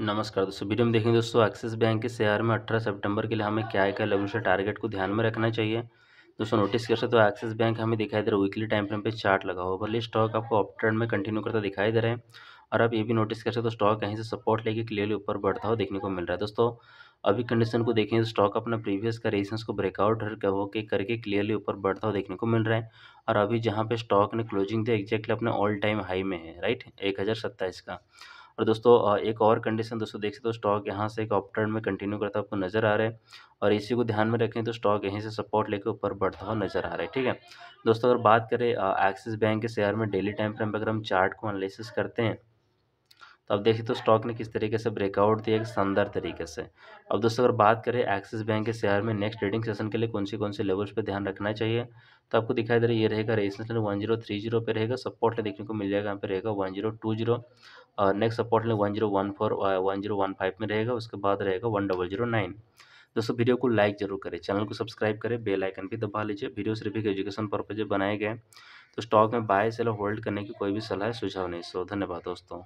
नमस्कार दोस्तों वीडियो में देखेंगे दोस्तों एक्सिस बैंक के शेयर में 18 सितंबर के लिए हमें क्या क्या लघुशा टारगेट को ध्यान में रखना चाहिए दोस्तों नोटिस कर सकते हो तो एक्सिस बैंक हमें दिखाई दे रहा है वीकली टाइम फ्रेम पे चार्ट लगा हुआ भले स्टॉक आपको अप ट्रेंड में कंटिन्यू करता दिखाई दे रहे हैं और आप ये भी नोटिस कर सकते हो तो स्टॉक कहीं से सपोर्ट लेके क्लियरली ऊपर बढ़ता हुआ देखने को मिल रहा है दोस्तों अभी कंडीशन को देखें तो स्टॉक अपना प्रीवियस का रेजिस्टेंस को ब्रेकआउट होकर करके क्लियरली ऊपर बढ़ता हुआ देखने को मिल रहा है और अभी जहाँ पे स्टॉक ने क्लोजिंग दिया एग्जैक्टली अपने ऑल टाइम हाई में है राइट एक का और दोस्तों एक और कंडीशन दोस्तों देख सकते हो स्टॉक यहाँ से एक ऑप्टर्न में कंटिन्यू करता आपको नज़र आ रहा है और इसी को ध्यान में रखें तो स्टॉक यहीं से सपोर्ट लेकर ऊपर बढ़ता हुआ नज़र आ रहा है ठीक है दोस्तों अगर बात करें एक्सिस बैंक के शेयर में डेली टाइम फ्रेम पर अगर हम चार्ट को एनालिसिस करते हैं तो आप देखिए तो स्टॉक ने किस तरीके से ब्रेकआउट दिया शानदार तरीके से अब दोस्तों अगर बात करें एक्सिस बैंक के शेयर में नेक्स्ट ट्रेडिंग सेशन के लिए कौन सी कौन से लेवल्स पर ध्यान रखना चाहिए तो आपको दिखाई दे रहा है ये रहेगा रेस वन जीरो थ्री जीरो पर रहेगा सपोर्ट देखने को मिल जाएगा यहाँ पे रहेगा वन जीरो टू जीरो और नेक्स्ट सपोर्ट ले one zero one four one zero one five में रहेगा उसके बाद रहेगा वन डबल जीरो नाइन दोस्तों वीडियो को लाइक जरूर करें चैनल को सब्सक्राइब करें बेल आइकन भी दबा लीजिए वीडियो सिर्फ एक एजुकेशन पर्पज बनाए गए तो स्टॉक में बाय सेल होल्ड करने की कोई भी सलाह सुझाव नहीं सो धन्यवाद दोस्तों